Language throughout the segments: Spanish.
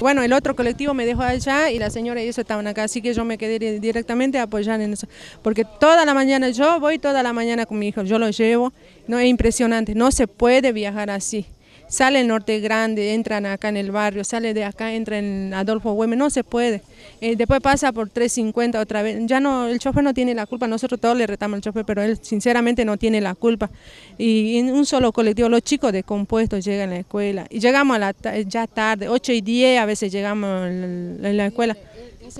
Bueno, el otro colectivo me dejó allá y la señora y eso estaban acá, así que yo me quedé directamente a apoyar en eso. Porque toda la mañana yo voy, toda la mañana con mi hijo, yo lo llevo. No es impresionante, no se puede viajar así sale el norte grande, entran acá en el barrio, sale de acá, entra en Adolfo Güemes, no se puede. Eh, después pasa por 350 otra vez, ya no, el chofer no tiene la culpa, nosotros todos le retamos al chofer, pero él sinceramente no tiene la culpa. Y en un solo colectivo, los chicos de compuestos llegan a la escuela, y llegamos a la, ya tarde, 8 y 10 a veces llegamos en la escuela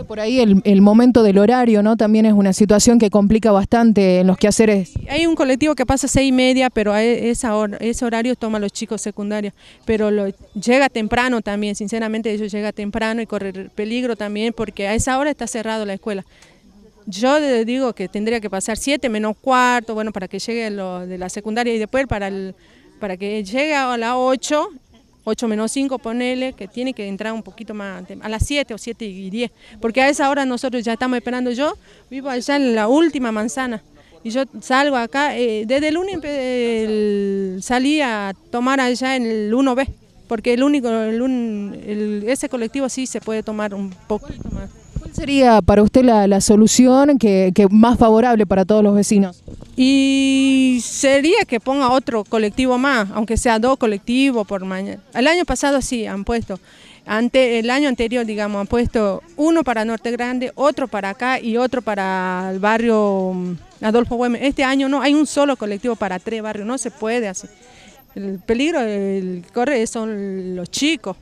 por ahí el, el, momento del horario, ¿no? También es una situación que complica bastante en los quehaceres. Hay un colectivo que pasa seis y media, pero a e, esa hora, ese horario toma los chicos secundarios, pero lo, llega temprano también, sinceramente ellos llega temprano y corre peligro también porque a esa hora está cerrado la escuela. Yo digo que tendría que pasar siete menos cuarto, bueno, para que llegue lo de la secundaria y después para el para que llegue a las ocho. 8 menos 5, ponele, que tiene que entrar un poquito más, a las 7 o 7 y 10, porque a esa hora nosotros ya estamos esperando, yo vivo allá en la última manzana, y yo salgo acá, eh, desde el 1 salí a tomar allá en el 1B, porque el único, el ese colectivo sí se puede tomar un poquito más. ¿Cuál sería para usted la, la solución que, que más favorable para todos los vecinos? y sería que ponga otro colectivo más, aunque sea dos colectivos por mañana. El año pasado sí han puesto, ante, el año anterior digamos han puesto uno para Norte Grande, otro para acá y otro para el barrio mm, Adolfo Güemes. Este año no, hay un solo colectivo para tres barrios, no se puede así. El peligro que corre son los chicos.